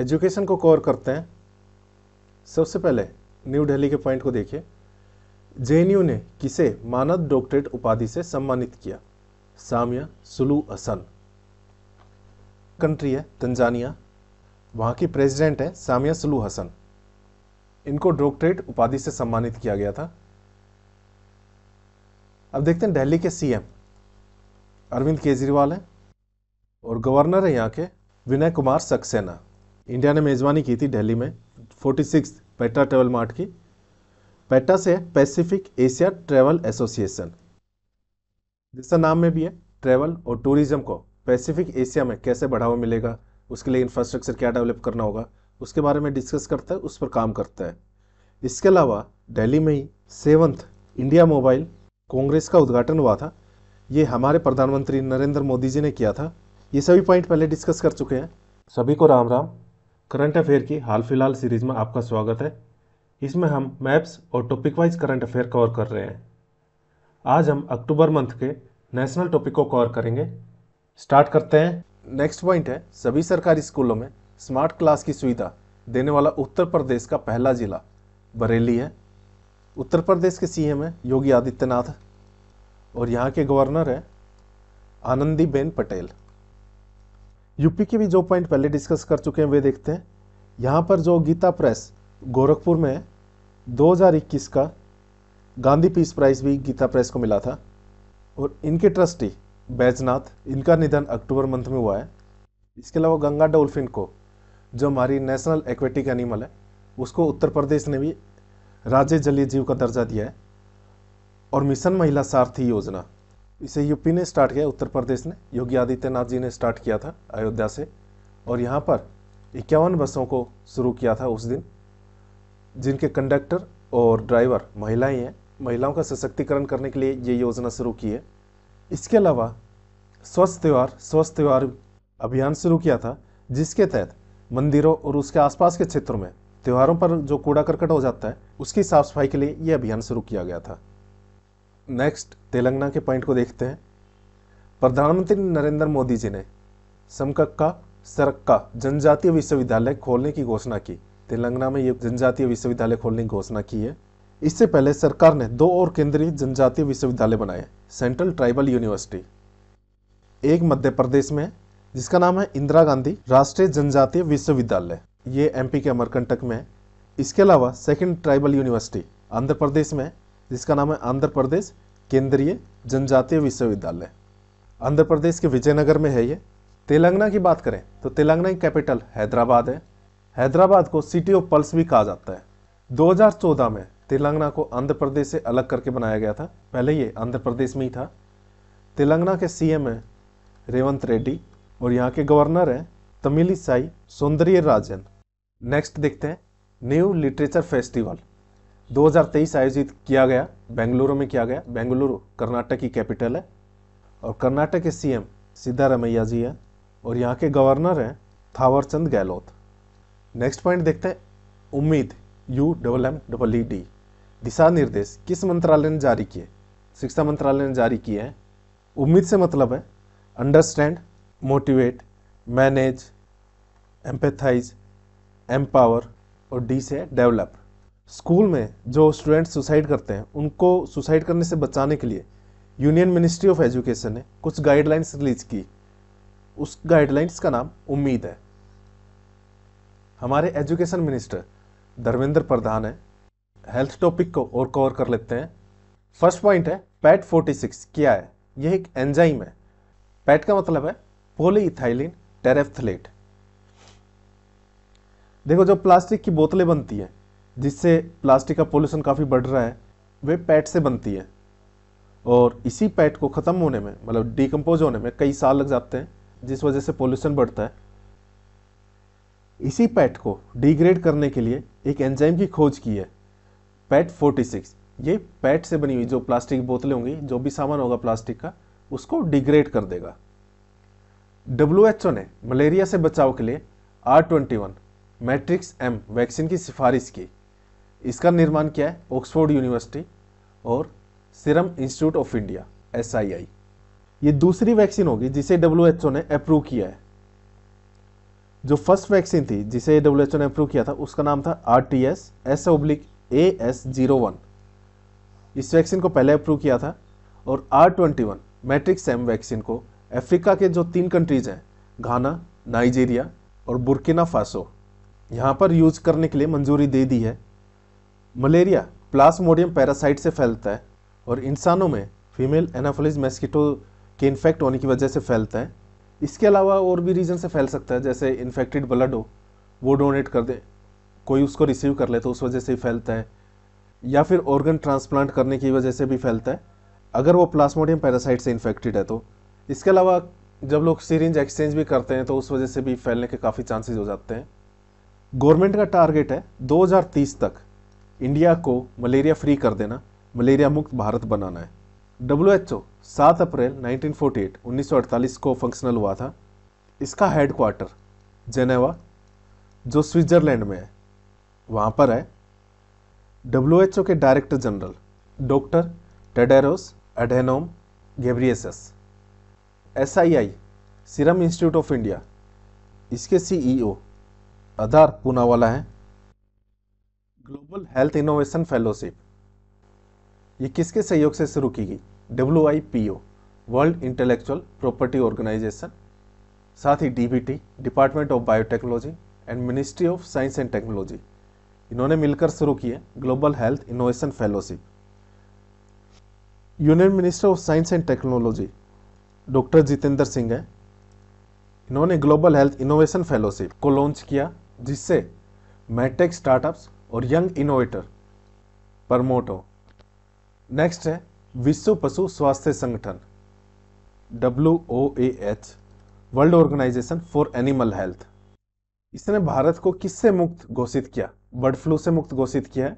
education को cover करते हैं सबसे पहले न्यू दिल्ली के पॉइंट को देखिए जे ने किसे मानद डॉक्टरेट उपाधि से सम्मानित किया सामिया सुलू हसन कंट्री है तंजानिया वहां की प्रेसिडेंट है सामिया सुलू हसन इनको डॉक्टरेट उपाधि से सम्मानित किया गया था अब देखते हैं दिल्ली के सीएम अरविंद केजरीवाल हैं और गवर्नर है यहाँ के विनय कुमार सक्सेना इंडिया ने मेज़बानी की थी दिल्ली में forty six PATA travel mart की पेटा से है पैसिफिक एशिया ट्रेवल एसोसिएशन जिसका नाम में भी है ट्रेवल और टूरिज़्म को पैसिफिक एशिया में कैसे बढ़ावा मिलेगा उसके लिए इंफ्रास्ट्रक्चर क्या डेवलप करना होगा उसके बारे में डिस्कस करता है उस पर काम करता है इसके अलावा दिल्ली में ही सेवंथ इंडिया मोबाइल कांग्रेस का उद्घाटन हुआ था ये हमारे प्रधानमंत्री नरेंद्र मोदी जी ने किया था ये सभी पॉइंट पहले डिस्कस कर चुके हैं सभी को राम राम करंट अफेयर की हाल फिलहाल सीरीज़ में आपका स्वागत है इसमें हम मैप्स और topic wise current affair cover कर रहे हैं आज हम अक्टूबर मंथ के नेशनल टॉपिक को कवर करेंगे स्टार्ट करते हैं नेक्स्ट पॉइंट है सभी सरकारी स्कूलों में स्मार्ट क्लास की सुविधा देने वाला उत्तर प्रदेश का पहला जिला बरेली है उत्तर प्रदेश के सीएम है योगी आदित्यनाथ और यहाँ के गवर्नर हैं आनंदीबेन पटेल यूपी के भी जो पॉइंट पहले डिस्कस कर चुके हैं वे देखते हैं यहाँ पर जो गीता प्रेस गोरखपुर में 2021 का गांधी पीस प्राइज भी गीता प्रेस को मिला था और इनके ट्रस्टी बैजनाथ इनका निधन अक्टूबर मंथ में हुआ है इसके अलावा गंगा डोल्फिन को जो हमारी नेशनल एक्वेटिक एनिमल है उसको उत्तर प्रदेश ने भी राज्य जलीय जीव का दर्जा दिया है और मिशन महिला सारथी योजना इसे यूपी ने स्टार्ट किया उत्तर प्रदेश ने योगी आदित्यनाथ जी ने स्टार्ट किया था अयोध्या से और यहाँ पर इक्यावन बसों को शुरू किया था उस दिन जिनके कंडक्टर और ड्राइवर महिलाएं हैं महिलाओं का सशक्तिकरण करने के लिए ये योजना शुरू की है इसके अलावा स्वस्थ त्यौहार स्वस्थ त्यौहार अभियान शुरू किया था जिसके तहत मंदिरों और उसके आसपास के क्षेत्रों में त्योहारों पर जो कूड़ा करकट हो जाता है उसकी साफ सफाई के लिए ये अभियान शुरू किया गया था नेक्स्ट तेलंगाना के पॉइंट को देखते हैं प्रधानमंत्री नरेंद्र मोदी जी ने समकक्का सरक्का जनजातीय विश्वविद्यालय खोलने की घोषणा की तेलंगाना में ये जनजातीय विश्वविद्यालय खोलने की घोषणा की है इससे पहले सरकार ने दो और केंद्रीय जनजातीय विश्वविद्यालय बनाए सेंट्रल ट्राइबल यूनिवर्सिटी एक मध्य प्रदेश में जिसका नाम है इंदिरा गांधी राष्ट्रीय जनजातीय विश्वविद्यालय ये एमपी के अमरकंटक में है इसके अलावा second tribal university Andhra Pradesh में जिसका नाम है आंध्र प्रदेश केंद्रीय जनजातीय विश्वविद्यालय आंध्र प्रदेश के विजयनगर में है ये तेलंगाना की बात करें तो तेलंगाना की कैपिटल हैदराबाद है हैदराबाद को सिटी ऑफ पल्स भी कहा जाता है 2014 में तेलंगाना को आंध्र प्रदेश से अलग करके बनाया गया था पहले ये आंध्र प्रदेश में ही था तेलंगाना के सीएम है रेवंत रेड्डी और यहाँ के गवर्नर हैं तमिली साई सौंदर्य राजन नेक्स्ट देखते हैं न्यू लिटरेचर फेस्टिवल 2023 आयोजित किया गया बेंगलुरु में किया गया बेंगलुरु कर्नाटक की कैपिटल है और कर्नाटक के सीएम सिद्धारमैया जी हैं और यहाँ के गवर्नर हैं थावरचंद गहलोत नेक्स्ट पॉइंट देखते हैं उम्मीद U double M double E D दिशा निर्देश किस मंत्रालय ने जारी किए शिक्षा मंत्रालय ने जारी किए हैं उम्मीद से मतलब है understand motivate manage empathize empower और डी से डेवलप स्कूल में जो स्टूडेंट्स सुसाइड करते हैं उनको सुसाइड करने से बचाने के लिए यूनियन मिनिस्ट्री ऑफ एजुकेशन ने कुछ गाइडलाइंस रिलीज की उस गाइडलाइंस का नाम उम्मीद है हमारे एजुकेशन मिनिस्टर धर्मेंद्र प्रधान है हेल्थ टॉपिक को और कवर कर लेते हैं फर्स्ट पॉइंट है पैट 46 क्या है यह एक एंजाइम है पैट का मतलब है पोलीइथाइलिन टेरेफ्थलेट देखो जो प्लास्टिक की बोतलें बनती हैं जिससे प्लास्टिक का पोल्यूशन काफ़ी बढ़ रहा है वे पैट से बनती है और इसी पैट को ख़त्म होने में मतलब डिकम्पोज होने में कई साल लग जाते हैं जिस वजह से पोल्यूशन बढ़ता है इसी पैट को डिग्रेड करने के लिए एक एंजाइम की खोज की है पैट 46 ये पैट से बनी हुई जो प्लास्टिक बोतलें होंगी जो भी सामान होगा प्लास्टिक का उसको डिग्रेड कर देगा डब्ल्यू ने मलेरिया से बचाव के लिए R twenty one matrix M vaccine की सिफारिश की इसका निर्माण किया है ऑक्सफोर्ड यूनिवर्सिटी और serum institute of India S ये दूसरी वैक्सीन होगी जिसे डब्ल्यू ने अप्रूव किया है जो फर्स्ट वैक्सीन थी जिसे डब्ल्यू ने अप्रूव किया था उसका नाम था R T S S oblique A S zero one इस वैक्सीन को पहले अप्रूव किया था और R twenty one matrix same vaccine को अफ्रीका के जो तीन कंट्रीज हैं घाना नाइजीरिया और बुर्किना फासो यहाँ पर यूज करने के लिए मंजूरी दे दी है मलेरिया प्लास्मोडियम पैरासाइट से फैलता है और इंसानों में फीमेल एनाफोलिज मेस्किटो के इन्फेक्ट होने की वजह से फैलता है इसके अलावा और भी रीज़न से फैल सकता है जैसे इन्फेक्टेड ब्लड हो वो डोनेट कर दे कोई उसको रिसीव कर ले तो उस वजह से ही फैलता है या फिर ऑर्गन ट्रांसप्लांट करने की वजह से भी फैलता है अगर वो प्लास्मोडियम पैरासाइट से इन्फेक्टेड है तो इसके अलावा जब लोग सीरेंज एक्सचेंज भी करते हैं तो उस वजह से भी फैलने के काफ़ी चांसेस हो जाते हैं गवर्नमेंट का टारगेट है 2030 तक इंडिया को मलेरिया फ्री कर देना मलेरिया मुक्त भारत बनाना है डब्ल्यू एच ओ सात अप्रैल 1948 1948 को फंक्शनल हुआ था इसका हेड क्वार्टर जेनेवा जो स्विट्ज़रलैंड में है वहाँ पर है डब्ल्यू एच ओ के director general doctor Tedros Adhanom Ghebreyesus S I I serum institute of India इसके सीईओ आधार पूनावाला हैं ग्लोबल हेल्थ इनोवेशन फेलोशिप ये किसके सहयोग से शुरू की गई W I P O world intellectual property organisation साथ ही DBT department of biotechnology and ministry of science and technology इन्होंने मिलकर शुरू किए global health innovation fellowship union minister of science and technology doctor Jitendra Singh हैं इन्होंने ग्लोबल हेल्थ इनोवेशन फेलोशिप को launch किया जिससे मेटेक स्टार्टअप्स और यंग इनोवेटर हो नेक्स्ट है विश्व पशु स्वास्थ्य संगठन W O A H world organisation for animal health इसने भारत को किससे मुक्त घोषित किया बर्ड फ्लू से मुक्त घोषित किया है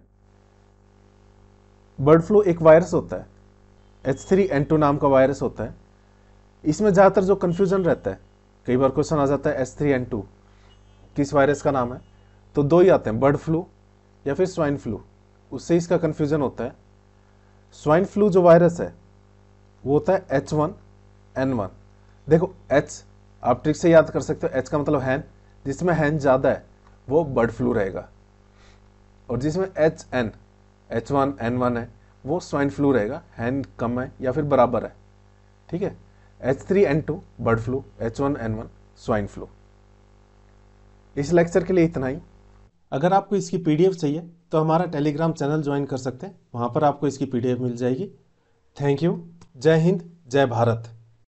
बर्ड फ्लू एक वायरस होता है एच थ्री एन टू नाम का वायरस होता है इसमें ज़्यादातर जो कंफ्यूजन रहता है कई बार क्वेश्चन आ जाता है एच थ्री एन टू किस वायरस का नाम है तो दो ही आते हैं बर्ड फ्लू या फिर स्वाइन फ्लू उससे इसका कन्फ्यूज़न होता है स्वाइन फ्लू जो वायरस है वो होता है एच वन एन वन देखो एच आप ट्रिक से याद कर सकते हो एच का मतलब हैन जिसमें हैन ज़्यादा है वो बर्ड फ्लू रहेगा और जिसमें H N H one N one है वो स्वाइन फ्लू रहेगा हैन कम है या फिर बराबर है ठीक है H three N two bird flu H one N one swine flu इस लेक्चर के लिए इतना ही अगर आपको इसकी पीडीएफ चाहिए तो हमारा टेलीग्राम चैनल ज्वाइन कर सकते हैं वहाँ पर आपको इसकी पीडीएफ मिल जाएगी थैंक यू जय हिंद जय भारत